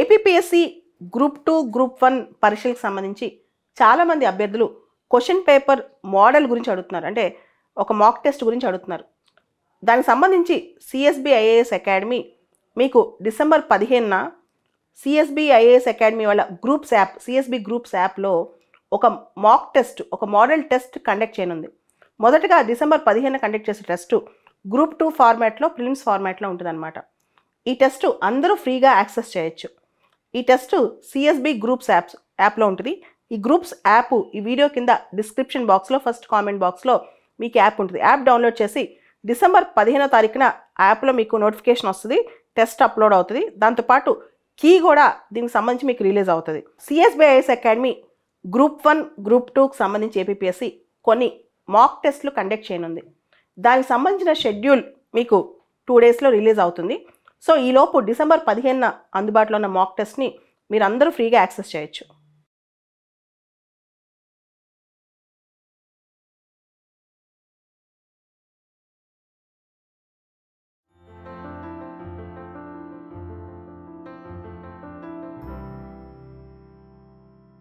APPSC group two group one పరీక్షలకు సంబంధించి చాలామంది అభ్యర్థులు క్వశ్చన్ పేపర్ మోడల్ గురించి అడుగుతున్నారు అంటే ఒక మాక్ టెస్ట్ గురించి అడుగుతున్నారు దానికి సంబంధించి సిఎస్బి ఐఏఎస్ అకాడమీ మీకు డిసెంబర్ పదిహేనున సిఎస్బి ఐఏఎస్ అకాడమీ వాళ్ళ గ్రూప్స్ యాప్ సిఎస్బి గ్రూప్స్ యాప్లో ఒక మాక్ టెస్ట్ ఒక మోడల్ టెస్ట్ కండక్ట్ చేయనుంది మొదటగా డిసెంబర్ పదిహేను కండక్ట్ చేసే టెస్టు గ్రూప్ టూ ఫార్మాట్లో ప్రిలిమ్స్ ఫార్మాట్లో ఉంటుందన్నమాట ఈ టెస్ట్ అందరూ ఫ్రీగా యాక్సెస్ చేయొచ్చు ఈ టెస్ట్ సిఎస్బి గ్రూప్స్ యాప్స్ యాప్లో ఉంటుంది ఈ గ్రూప్స్ యాప్ ఈ వీడియో కింద డిస్క్రిప్షన్ బాక్స్లో ఫస్ట్ కామెంట్ బాక్స్లో మీకు యాప్ ఉంటుంది యాప్ డౌన్లోడ్ చేసి డిసెంబర్ పదిహేనో తారీఖున యాప్లో మీకు నోటిఫికేషన్ వస్తుంది టెస్ట్ అప్లోడ్ అవుతుంది దాంతోపాటు కీ కూడా దీనికి సంబంధించి మీకు రిలీజ్ అవుతుంది CSB IAS academy group one group టూకి సంబంధించి ఏపీఎస్సి కొన్ని మాక్ టెస్ట్లు కండక్ట్ చేయనుంది దానికి సంబంధించిన షెడ్యూల్ మీకు టూ డేస్లో రిలీజ్ అవుతుంది సో ఈలోపు డిసెంబర్ పదిహేనున అందుబాటులో ఉన్న మాక్ టెస్ట్ని మీరు అందరూ ఫ్రీగా యాక్సెస్ చేయొచ్చు